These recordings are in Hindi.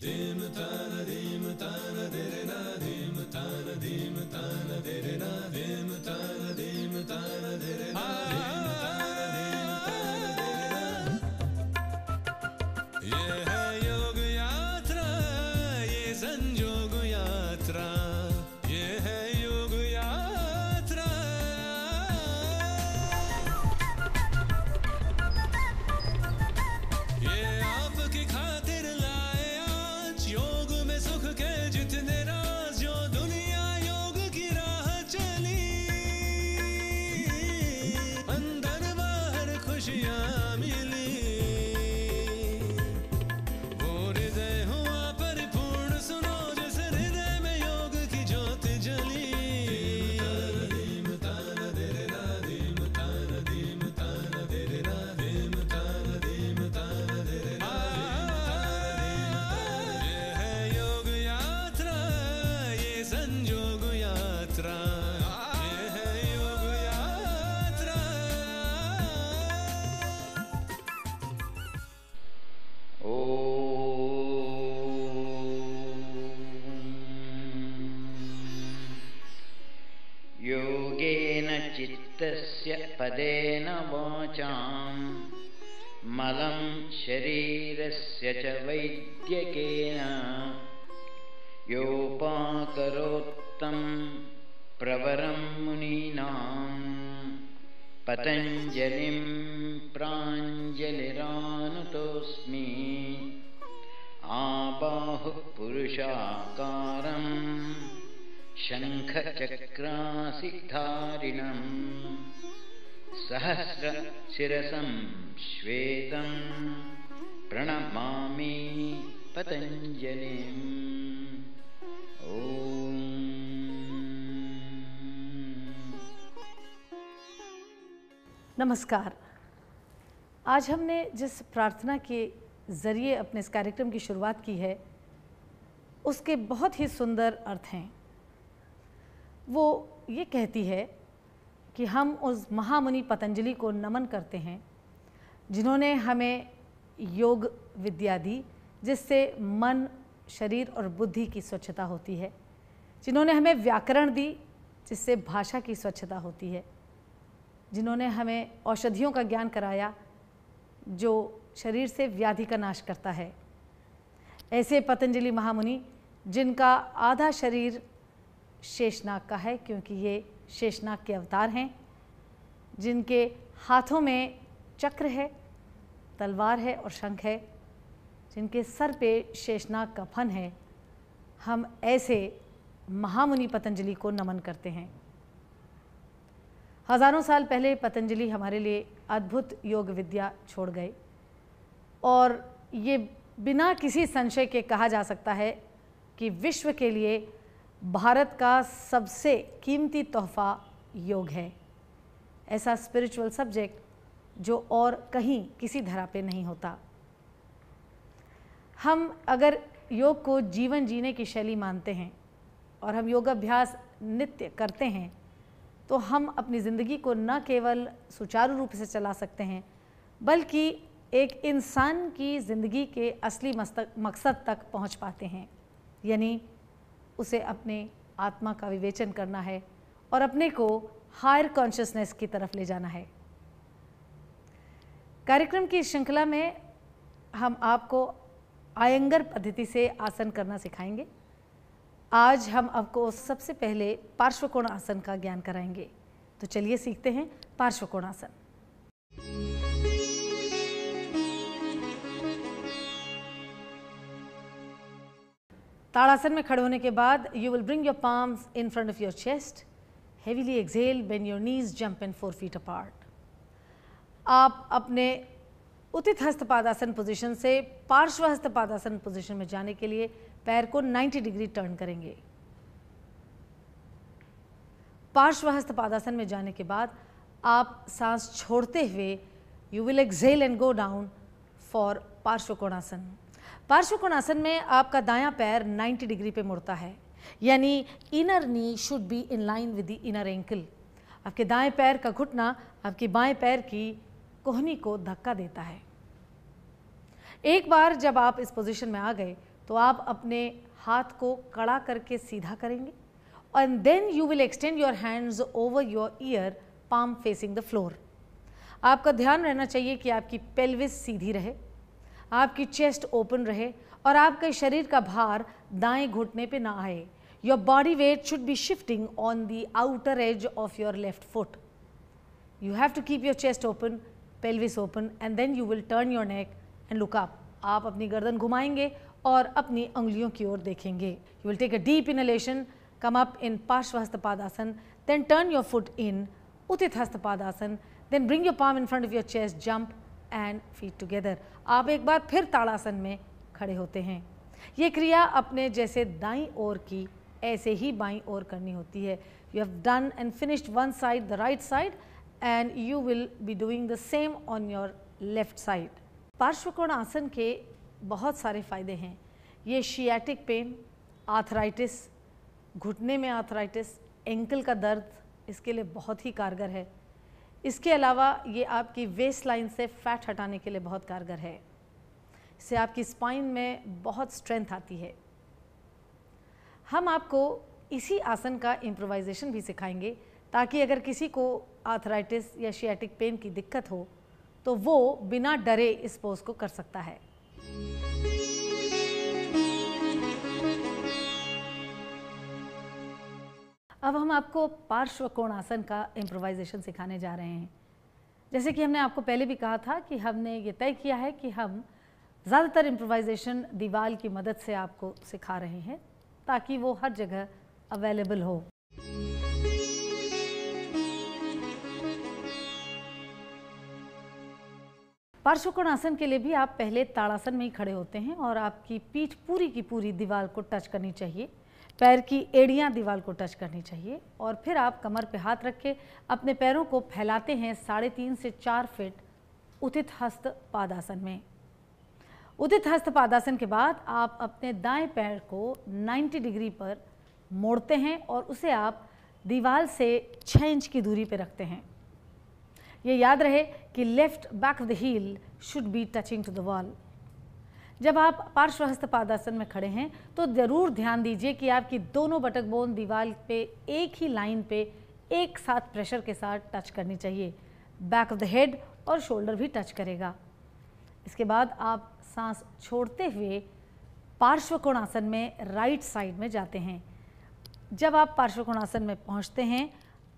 Dim tana dim tana dere na dim tana dim tana dere na dim tana dim tana dere na Yeah. चित्तस्य पदेन वाचा मलं शरीरस्य च वैद्यकेन योपाकरोत्तं प्रवरं मुनीनां पतञ्जलिं प्राञ्जलिरानुतोऽस्मि आबाहुः पुरुषाकारम् शङ्खचक्रासिधारिणम् सहस्र श्वेतं श्वेत प्रणमा पतंजलि नमस्कार आज हमने जिस प्रार्थना के ज़रिए अपने इस कार्यक्रम की शुरुआत की है उसके बहुत ही सुंदर अर्थ हैं वो ये कहती है कि हम उस महामुनि पतंजलि को नमन करते हैं जिन्होंने हमें योग विद्या दी जिससे मन शरीर और बुद्धि की स्वच्छता होती है जिन्होंने हमें व्याकरण दी जिससे भाषा की स्वच्छता होती है जिन्होंने हमें औषधियों का ज्ञान कराया जो शरीर से व्याधि का नाश करता है ऐसे पतंजलि महामुनि जिनका आधा शरीर शेषनाग का है क्योंकि ये शेषनाग के अवतार हैं जिनके हाथों में चक्र है तलवार है और शंख है जिनके सर पे शेषनाग का फन है हम ऐसे महामुनि पतंजलि को नमन करते हैं हज़ारों साल पहले पतंजलि हमारे लिए अद्भुत योग विद्या छोड़ गए और ये बिना किसी संशय के कहा जा सकता है कि विश्व के लिए भारत का सबसे कीमती तोहफा योग है ऐसा स्पिरिचुअल सब्जेक्ट जो और कहीं किसी धरा पे नहीं होता हम अगर योग को जीवन जीने की शैली मानते हैं और हम योगाभ्यास नित्य करते हैं तो हम अपनी ज़िंदगी को न केवल सुचारू रूप से चला सकते हैं बल्कि एक इंसान की ज़िंदगी के असली मकसद तक पहुंच पाते हैं यानी उसे अपने आत्मा का विवेचन करना है और अपने को हायर कॉन्शियसनेस की तरफ ले जाना है कार्यक्रम की श्रृंखला में हम आपको आयंगर पद्धति से आसन करना सिखाएंगे आज हम आपको सबसे पहले पार्श्वकोण आसन का ज्ञान कराएंगे तो चलिए सीखते हैं पार्श्वकोण आसन ताड़ासन में खड़े होने के बाद you will bring your palms in front of your chest heavily exhale bend your knees jump in four feet apart आप अपने उतित हस्त पादासन पोजीशन से पार्श्व हस्त पादासन पोजीशन में जाने के लिए पैर को 90 डिग्री टर्न करेंगे पार्श्व हस्त पादासन में जाने के बाद आप सांस छोड़ते हुए you will exhale and go down for पार्श्वकोणासन कोणासन पार्श्वकोणासन में आपका दायां पैर 90 डिग्री पे मुड़ता है यानी inner knee should be in line with the inner ankle आपके दाएं पैर का घुटना आपके बाएं पैर की कोहनी को धक्का देता है एक बार जब आप इस पोजीशन में आ गए तो आप अपने हाथ को कड़ा करके सीधा करेंगे and then you will extend your hands over your ear palm facing the floor आपका ध्यान रहना चाहिए कि आपकी पेल्विस सीधी रहे आपकी चेस्ट ओपन रहे और आपके शरीर का भार दाएं घुटने पे ना आए your body weight should be shifting on the outer edge of your left foot you have to keep your chest open pelvis open and then you will turn your neck and look up आप अपनी गर्दन घुमाएंगे और अपनी उंगलियों की ओर देखेंगे you will take a deep inhalation come up in पार्श्वस्त पादासन then turn your foot in उथित हस्त पादासन then bring your palm in front of your chest jump and feet together आप एक बार फिर ताड़ासन में खड़े होते हैं ये क्रिया अपने जैसे दाई ओर की ऐसे ही बाई ओर करनी होती है you have done and finished one side the right side and you will be doing the same on your left side पार्श्वकोण आसन के बहुत सारे फ़ायदे हैं ये शियाटिक पेन आर्थराइटिस घुटने में आर्थराइटिस एंकल का दर्द इसके लिए बहुत ही कारगर है इसके अलावा ये आपकी वेस्ट लाइन से फैट हटाने के लिए बहुत कारगर है इससे आपकी स्पाइन में बहुत स्ट्रेंथ आती है हम आपको इसी आसन का इम्प्रोवाइजेशन भी सिखाएंगे ताकि अगर किसी को आर्थराइटिस या शियाटिक पेन की दिक्कत हो तो वो बिना डरे इस पोज को कर सकता है अब हम आपको पार्श्व आसन का इम्प्रोवाइजेशन सिखाने जा रहे हैं जैसे कि हमने आपको पहले भी कहा था कि हमने ये तय किया है कि हम ज़्यादातर इम्प्रोवाइजेशन दीवाल की मदद से आपको सिखा रहे हैं ताकि वो हर जगह अवेलेबल हो पार्श्वकोणासन के लिए भी आप पहले ताड़ासन में ही खड़े होते हैं और आपकी पीठ पूरी की पूरी दीवार को टच करनी चाहिए पैर की एड़ियां दीवार को टच करनी चाहिए और फिर आप कमर पे हाथ रख के अपने पैरों को फैलाते हैं साढ़े तीन से चार फिट उथित हस्त पादासन में उदित हस्त पादासन के बाद आप अपने दाएं पैर को 90 डिग्री पर मोड़ते हैं और उसे आप दीवार से छः इंच की दूरी पर रखते हैं ये याद रहे कि left back of the heel should be touching to the wall जब आप पार्श्वहस्त पादासन में खड़े हैं तो ज़रूर ध्यान दीजिए कि आपकी दोनों बटक बोन दीवार पे एक ही लाइन पे एक साथ प्रेशर के साथ टच करनी चाहिए बैक ऑफ द हेड और शोल्डर भी टच करेगा इसके बाद आप सांस छोड़ते हुए पार्श्वकोण आसन में राइट साइड में जाते हैं जब आप पार्श्वकोण आसन में पहुंचते हैं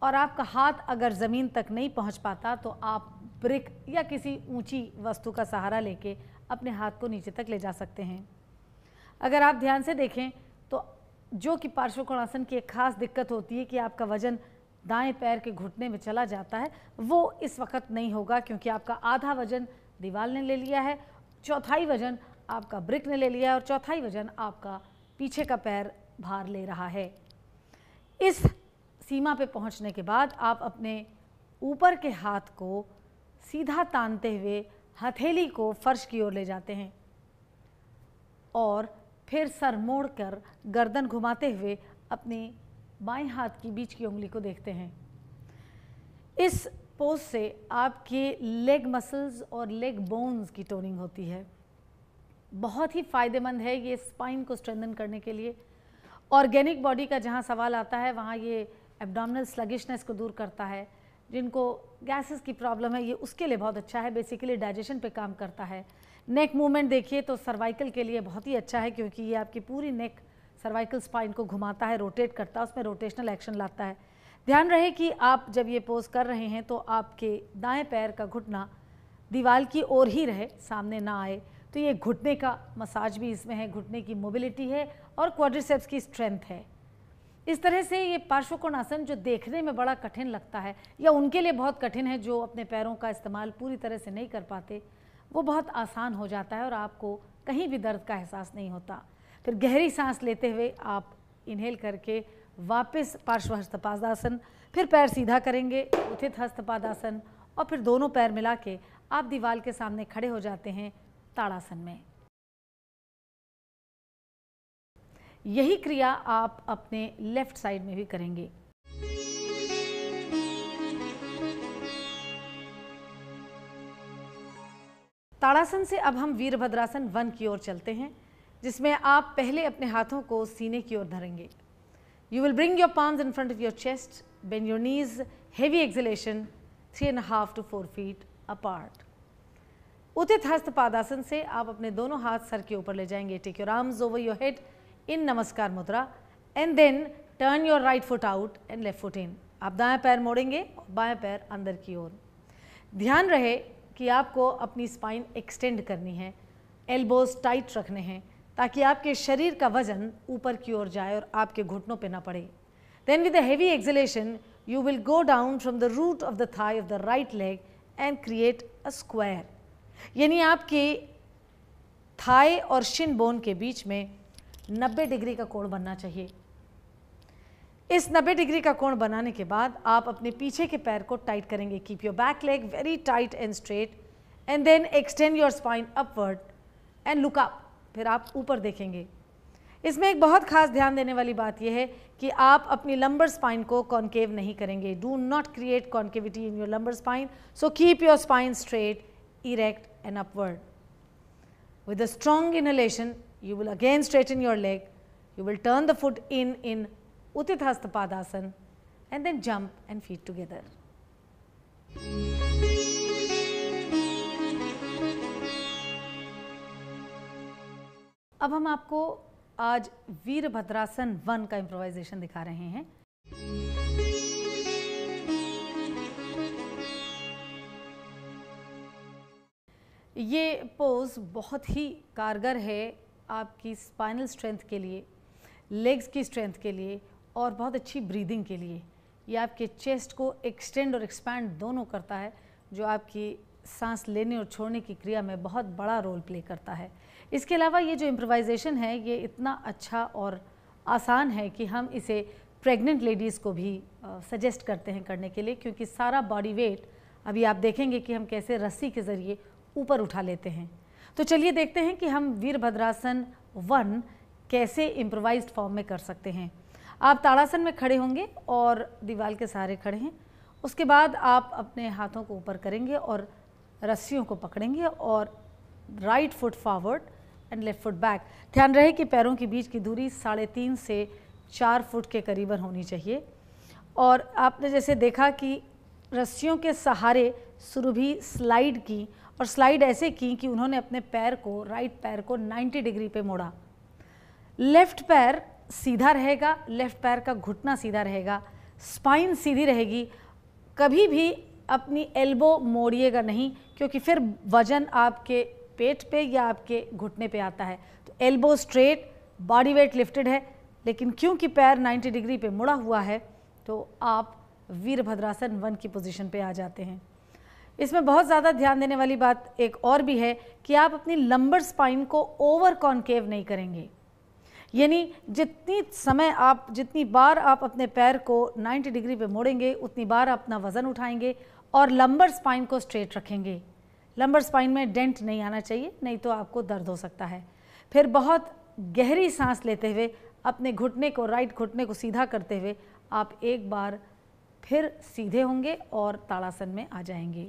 और आपका हाथ अगर ज़मीन तक नहीं पहुंच पाता तो आप ब्रिक या किसी ऊंची वस्तु का सहारा लेके अपने हाथ को नीचे तक ले जा सकते हैं अगर आप ध्यान से देखें तो जो कि पार्श्वकोणासन की एक खास दिक्कत होती है कि आपका वजन दाएं पैर के घुटने में चला जाता है वो इस वक्त नहीं होगा क्योंकि आपका आधा वजन दीवाल ने ले लिया है चौथाई वजन आपका ब्रिक ने ले लिया है और चौथाई वजन आपका पीछे का पैर भार ले रहा है इस सीमा पे पहुंचने के बाद आप अपने ऊपर के हाथ को सीधा तानते हुए हथेली को फर्श की ओर ले जाते हैं और फिर सर मोड़कर गर्दन घुमाते हुए अपने बाएं हाथ की बीच की उंगली को देखते हैं इस पोज से आपके लेग मसल्स और लेग बोन्स की टोनिंग होती है बहुत ही फ़ायदेमंद है ये स्पाइन को स्ट्रेंथन करने के लिए ऑर्गेनिक बॉडी का जहाँ सवाल आता है वहाँ ये एब्डोमिनल स्लगिशनेस को दूर करता है जिनको गैसेस की प्रॉब्लम है ये उसके लिए बहुत अच्छा है बेसिकली डाइजेशन पे काम करता है नेक मूवमेंट देखिए तो सर्वाइकल के लिए बहुत ही अच्छा है क्योंकि ये आपकी पूरी नेक सर्वाइकल स्पाइन को घुमाता है रोटेट करता है उसमें रोटेशनल एक्शन लाता है ध्यान रहे कि आप जब ये पोज कर रहे हैं तो आपके दाएं पैर का घुटना दीवार की ओर ही रहे सामने ना आए तो ये घुटने का मसाज भी इसमें है घुटने की मोबिलिटी है और क्वाड्रिसेप्स की स्ट्रेंथ है इस तरह से ये पार्श्वकोण आसन जो देखने में बड़ा कठिन लगता है या उनके लिए बहुत कठिन है जो अपने पैरों का इस्तेमाल पूरी तरह से नहीं कर पाते वो बहुत आसान हो जाता है और आपको कहीं भी दर्द का एहसास नहीं होता फिर गहरी सांस लेते हुए आप इनहेल करके वापस पार्श्वहस्त पादासन फिर पैर सीधा करेंगे उथित हस्तपादासन और फिर दोनों पैर मिला के आप दीवार के सामने खड़े हो जाते हैं ताड़ासन में यही क्रिया आप अपने लेफ्ट साइड में भी करेंगे ताड़ासन से अब हम वीरभद्रासन वन की ओर चलते हैं जिसमें आप पहले अपने हाथों को सीने की ओर धरेंगे you will bring your palms in front of your chest bend your knees heavy exhalation three and half to four feet apart उतित हस्त पादासन से आप अपने दोनों हाथ सर के ऊपर ले जाएंगे take your arms over your head in नमस्कार मुद्रा and then turn your right foot out and left foot in आप दाएं पैर मोड़ेंगे और बाएं पैर अंदर की ओर ध्यान रहे कि आपको अपनी स्पाइन एक्सटेंड करनी है एल्बोज टाइट रखने हैं ताकि आपके शरीर का वजन ऊपर की ओर जाए और आपके घुटनों पे ना पड़े then with heavy exhalation you will go down from the root of the thigh of the right leg and create a square यानी आपकी थाई और शिन बोन के बीच में 90 डिग्री का कोण बनना चाहिए इस 90 डिग्री का कोण बनाने के बाद आप अपने पीछे के पैर को टाइट करेंगे keep your back leg very tight and straight and then extend your spine upward and look up फिर आप ऊपर देखेंगे इसमें एक बहुत खास ध्यान देने वाली बात यह है कि आप अपनी लंबर स्पाइन को कॉन्केव नहीं करेंगे do not create concavity in your lumbar spine so keep your spine straight erect and upward with a strong inhalation You will again straighten your leg. You will turn the foot in in padasan and then jump and feet together. अब हम आपको आज वीरभद्रासन वन का इम्प्रोवाइजेशन दिखा रहे हैं ये पोज बहुत ही कारगर है आपकी स्पाइनल स्ट्रेंथ के लिए लेग्स की स्ट्रेंथ के लिए और बहुत अच्छी ब्रीदिंग के लिए ये आपके चेस्ट को एक्सटेंड और एक्सपैंड दोनों करता है जो आपकी सांस लेने और छोड़ने की क्रिया में बहुत बड़ा रोल प्ले करता है इसके अलावा ये जो इम्प्रोवाइजेशन है ये इतना अच्छा और आसान है कि हम इसे प्रेग्नेंट लेडीज़ को भी सजेस्ट करते हैं करने के लिए क्योंकि सारा बॉडी वेट अभी आप देखेंगे कि हम कैसे रस्सी के ज़रिए ऊपर उठा लेते हैं तो चलिए देखते हैं कि हम वीरभद्रासन वन कैसे इम्प्रोवाइज फॉर्म में कर सकते हैं आप ताड़ासन में खड़े होंगे और दीवार के सहारे खड़े हैं उसके बाद आप अपने हाथों को ऊपर करेंगे और रस्सियों को पकड़ेंगे और right foot forward and left foot back ध्यान रहे कि पैरों के बीच की दूरी साढ़े तीन से चार फुट के करीबन होनी चाहिए और आपने जैसे देखा कि रस्सियों के सहारे सुरभि स्लाइड की और स्लाइड ऐसे की कि उन्होंने अपने पैर को राइट पैर को 90 डिग्री पे मोड़ा लेफ्ट पैर सीधा रहेगा लेफ्ट पैर का घुटना सीधा रहेगा स्पाइन सीधी रहेगी कभी भी अपनी एल्बो मोड़िएगा नहीं क्योंकि फिर वजन आपके पेट पे या आपके घुटने पे आता है तो elbow straight body weight lifted है लेकिन क्योंकि पैर 90 डिग्री पे मुड़ा हुआ है तो आप वीरभद्रासन वन की पोजीशन पे आ जाते हैं इसमें बहुत ज़्यादा ध्यान देने वाली बात एक और भी है कि आप अपनी लंबर स्पाइन को ओवर कॉन्केव नहीं करेंगे यानी जितनी समय आप जितनी बार आप अपने पैर को 90 डिग्री पे मोड़ेंगे उतनी बार आप अपना वज़न उठाएंगे और लंबर स्पाइन को स्ट्रेट रखेंगे लंबर स्पाइन में डेंट नहीं आना चाहिए नहीं तो आपको दर्द हो सकता है फिर बहुत गहरी सांस लेते हुए अपने घुटने को राइट घुटने को सीधा करते हुए आप एक बार फिर सीधे होंगे और ताड़ासन में आ जाएंगे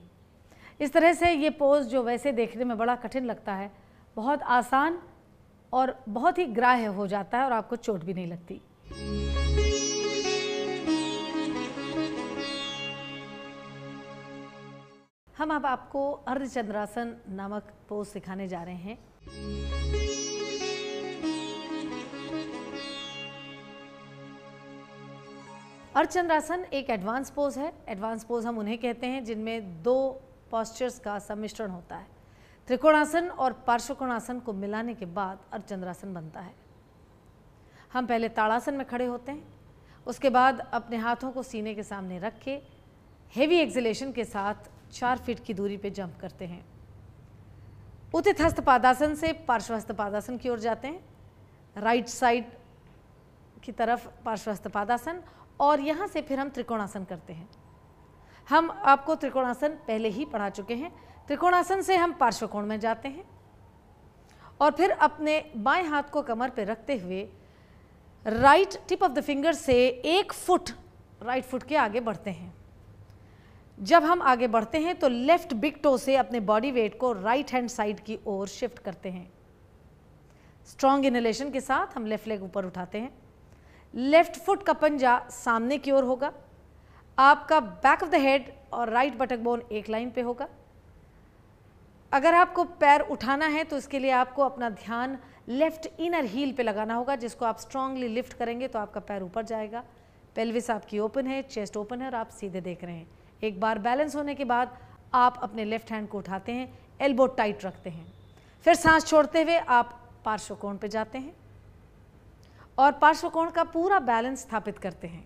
इस तरह से ये पोज जो वैसे देखने में बड़ा कठिन लगता है बहुत आसान और बहुत ही ग्राह्य हो जाता है और आपको चोट भी नहीं लगती हम अब आपको अर्धचंद्रासन नामक पोज सिखाने जा रहे हैं अर्चंद्रासन एक एडवांस पोज है एडवांस पोज हम उन्हें कहते हैं जिनमें दो पॉस्चर्स का सम्मिश्रण होता है त्रिकोणासन और पार्श्वकोणासन को मिलाने के बाद अर्चंद्रासन बनता है हम पहले ताड़ासन में खड़े होते हैं उसके बाद अपने हाथों को सीने के सामने रख के हेवी एक्जिलेशन के साथ चार फीट की दूरी पे जंप करते हैं उतित हस्त पादासन से पार्श्वहस्त पादासन की ओर जाते हैं राइट साइड की तरफ पार्श्वहस्त पादासन और यहाँ से फिर हम त्रिकोणासन करते हैं हम आपको त्रिकोणासन पहले ही पढ़ा चुके हैं त्रिकोणासन से हम पार्श्वकोण में जाते हैं और फिर अपने बाएं हाथ को कमर पर रखते हुए right tip of the finger से एक फुट राइट फुट के आगे बढ़ते हैं जब हम आगे बढ़ते हैं तो लेफ्ट बिग टो से अपने बॉडी वेट को राइट हैंड साइड की ओर शिफ्ट करते हैं स्ट्रॉन्ग इनहलेशन के साथ हम लेफ्ट लेग ऊपर उठाते हैं लेफ्ट फुट का पंजा सामने की ओर होगा आपका बैक ऑफ द हेड और राइट बटक बोन एक लाइन पे होगा अगर आपको पैर उठाना है तो इसके लिए आपको अपना ध्यान लेफ्ट इनर हील पे लगाना होगा जिसको आप स्ट्रांगली लिफ्ट करेंगे तो आपका पैर ऊपर जाएगा पेल्विस आपकी ओपन है चेस्ट ओपन है और आप सीधे देख रहे हैं एक बार बैलेंस होने के बाद आप अपने लेफ्ट हैंड को उठाते हैं एल्बो टाइट रखते हैं फिर सांस छोड़ते हुए आप पार्श्व कोण पे जाते हैं और पार्श्वकोण का पूरा बैलेंस स्थापित करते हैं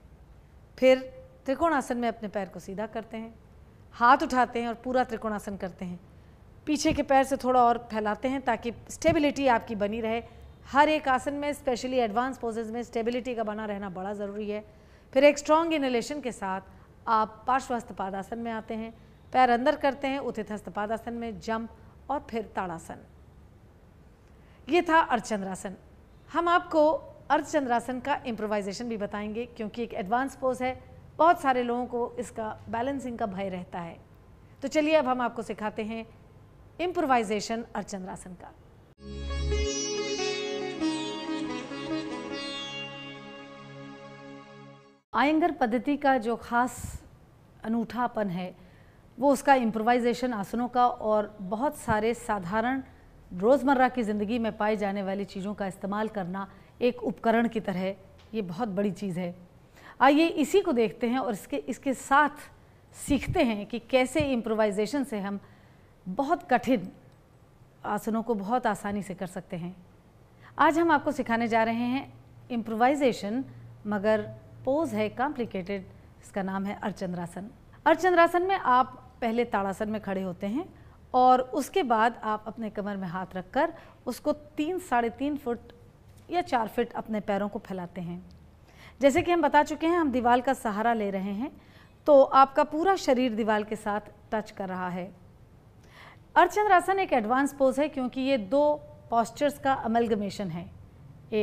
फिर त्रिकोणासन में अपने पैर को सीधा करते हैं हाथ उठाते हैं और पूरा त्रिकोणासन करते हैं पीछे के पैर से थोड़ा और फैलाते हैं ताकि स्टेबिलिटी आपकी बनी रहे हर एक आसन में स्पेशली एडवांस पोजेज में स्टेबिलिटी का बना रहना बड़ा ज़रूरी है फिर एक स्ट्रॉन्ग इनलेशन के साथ आप पार्श्वस्थ पादासन में आते हैं पैर अंदर करते हैं उथित हस्त पादासन में जंप और फिर ताड़ासन ये था अर्चंद्रासन हम आपको अर्धचंद्रासन का इम्प्रोवाइजेशन भी बताएंगे क्योंकि एक एडवांस पोज है बहुत सारे लोगों को इसका बैलेंसिंग का भय रहता है तो चलिए अब हम आपको सिखाते हैं इम्प्रोवाइजेशन अर्धचंद्रासन का आयंगर पद्धति का जो खास अनूठापन है वो उसका इम्प्रोवाइजेशन आसनों का और बहुत सारे साधारण रोज़मर्रा की ज़िंदगी में पाई जाने वाली चीज़ों का इस्तेमाल करना एक उपकरण की तरह ये बहुत बड़ी चीज़ है आइए इसी को देखते हैं और इसके इसके साथ सीखते हैं कि कैसे इम्प्रोवाइजेशन से हम बहुत कठिन आसनों को बहुत आसानी से कर सकते हैं आज हम आपको सिखाने जा रहे हैं इम्प्रोवाइजेशन मगर पोज है कॉम्प्लिकेटेड इसका नाम है अर्चंद्रासन अर्चंद्रासन में आप पहले ताड़ासन में खड़े होते हैं और उसके बाद आप अपने कमर में हाथ रखकर उसको तीन साढ़े तीन फुट या चार फिट अपने पैरों को फैलाते हैं जैसे कि हम बता चुके हैं हम दीवार का सहारा ले रहे हैं तो आपका पूरा शरीर दीवार के साथ टच कर रहा है अर्चंद्रासन एक एडवांस पोज है क्योंकि ये दो पॉस्चर्स का अमलगमेशन है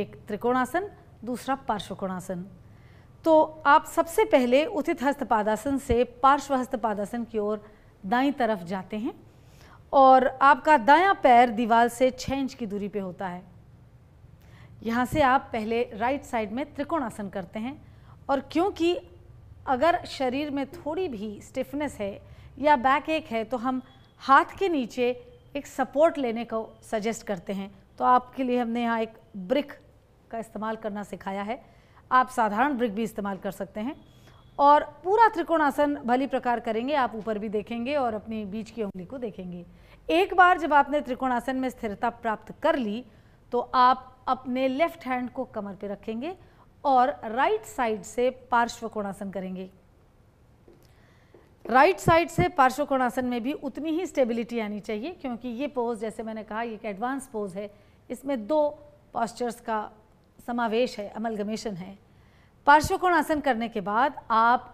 एक त्रिकोणासन दूसरा पार्श्वकोणासन तो आप सबसे पहले उथित हस्त पादासन से पार्श्व हस्त पादासन की ओर दाई तरफ जाते हैं और आपका दायां पैर दीवार से छः इंच की दूरी पे होता है यहाँ से आप पहले राइट साइड में त्रिकोण आसन करते हैं और क्योंकि अगर शरीर में थोड़ी भी स्टिफनेस है या बैक एक है तो हम हाथ के नीचे एक सपोर्ट लेने को सजेस्ट करते हैं तो आपके लिए हमने यहाँ एक ब्रिक का इस्तेमाल करना सिखाया है आप साधारण ब्रिक भी इस्तेमाल कर सकते हैं और पूरा त्रिकोण आसन भली प्रकार करेंगे आप ऊपर भी देखेंगे और अपनी बीच की उंगली को देखेंगे एक बार जब आपने त्रिकोण आसन में स्थिरता प्राप्त कर ली तो आप अपने लेफ्ट हैंड को कमर पे रखेंगे और राइट साइड से पार्श्व कोणासन करेंगे राइट साइड से पार्श्व कोणासन में भी उतनी ही स्टेबिलिटी आनी चाहिए क्योंकि ये पोज जैसे मैंने कहा ये एक एडवांस पोज है इसमें दो पॉस्चर्स का समावेश है अमलगमेशन है पार्श्व कोणासन करने के बाद आप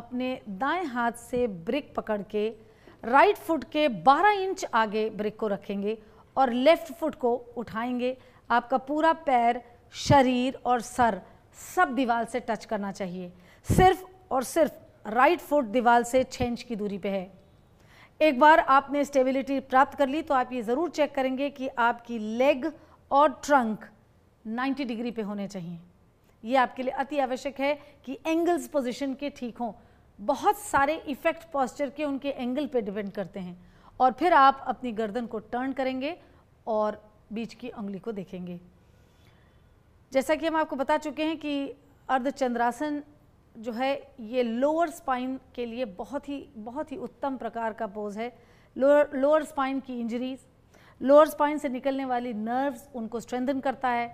अपने दाएं हाथ से ब्रिक पकड़ के राइट फुट के 12 इंच आगे ब्रिक को रखेंगे और लेफ़्ट फुट को उठाएंगे आपका पूरा पैर शरीर और सर सब दीवार से टच करना चाहिए सिर्फ और सिर्फ राइट फुट दीवार से छः इंच की दूरी पे है एक बार आपने स्टेबिलिटी प्राप्त कर ली तो आप ये ज़रूर चेक करेंगे कि आपकी लेग और ट्रंक 90 डिग्री पे होने चाहिए ये आपके लिए अति आवश्यक है कि एंगल्स पोजीशन के ठीक हों बहुत सारे इफेक्ट पॉस्चर के उनके एंगल पे डिपेंड करते हैं और फिर आप अपनी गर्दन को टर्न करेंगे और बीच की उंगली को देखेंगे जैसा कि हम आपको बता चुके हैं कि अर्धचंद्रासन जो है ये लोअर स्पाइन के लिए बहुत ही बहुत ही उत्तम प्रकार का पोज है लोअर लोअर स्पाइन की इंजरीज लोअर स्पाइन से निकलने वाली नर्व्स उनको स्ट्रेंथन करता है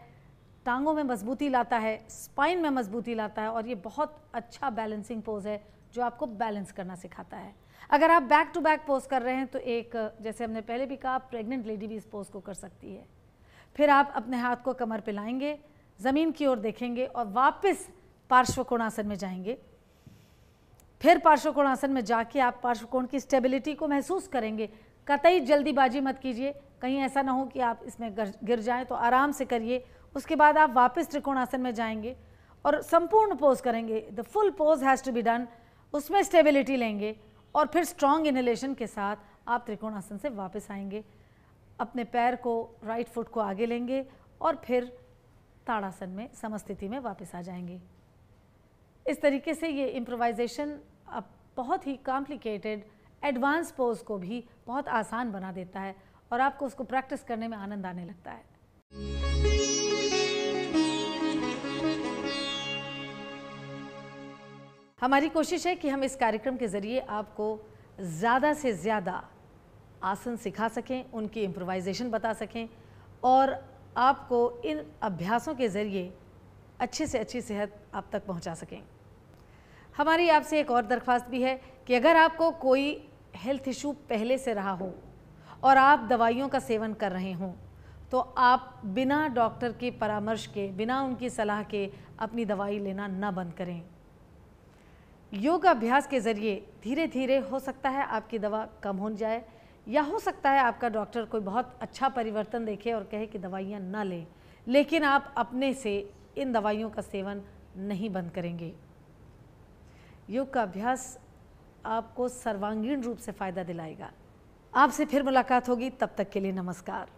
टांगों में मजबूती लाता है स्पाइन में मजबूती लाता है और ये बहुत अच्छा बैलेंसिंग पोज है जो आपको बैलेंस करना सिखाता है अगर आप बैक टू बैक पोज कर रहे हैं तो एक जैसे हमने पहले भी कहा प्रेग्नेंट लेडी भी इस पोज को कर सकती है फिर आप अपने हाथ को कमर पे लाएंगे ज़मीन की ओर देखेंगे और वापस पार्श्वकोणासन में जाएंगे फिर पार्श्वकोणासन में जाके आप पार्श्वकोण की स्टेबिलिटी को महसूस करेंगे कतई जल्दीबाजी मत कीजिए कहीं ऐसा ना हो कि आप इसमें गिर जाएं तो आराम से करिए उसके बाद आप वापस त्रिकोणासन में जाएंगे और संपूर्ण पोज करेंगे the full pose has to be done उसमें स्टेबिलिटी लेंगे और फिर स्ट्रॉन्ग इनहेलेशन के साथ आप त्रिकोणासन से वापस आएंगे अपने पैर को राइट फुट को आगे लेंगे और फिर ताड़ासन में समस्थिति में वापस आ जाएंगे इस तरीके से ये इम्प्रोवाइजेशन अब बहुत ही कॉम्प्लिकेटेड एडवांस पोज को भी बहुत आसान बना देता है और आपको उसको प्रैक्टिस करने में आनंद आने लगता है हमारी कोशिश है कि हम इस कार्यक्रम के ज़रिए आपको ज़्यादा से ज़्यादा आसन सिखा सकें उनकी इम्प्रोवाइजेशन बता सकें और आपको इन अभ्यासों के ज़रिए अच्छे से अच्छी सेहत आप तक पहुंचा सकें हमारी आपसे एक और दरख्वास्त भी है कि अगर आपको कोई हेल्थ इशू पहले से रहा हो और आप दवाइयों का सेवन कर रहे हों तो आप बिना डॉक्टर के परामर्श के बिना उनकी सलाह के अपनी दवाई लेना ना बंद करें योग अभ्यास के ज़रिए धीरे धीरे हो सकता है आपकी दवा कम हो जाए या हो सकता है आपका डॉक्टर कोई बहुत अच्छा परिवर्तन देखे और कहे कि दवाइयाँ ना लें लेकिन आप अपने से इन दवाइयों का सेवन नहीं बंद करेंगे योग का अभ्यास आपको सर्वांगीण रूप से फ़ायदा दिलाएगा आपसे फिर मुलाकात होगी तब तक के लिए नमस्कार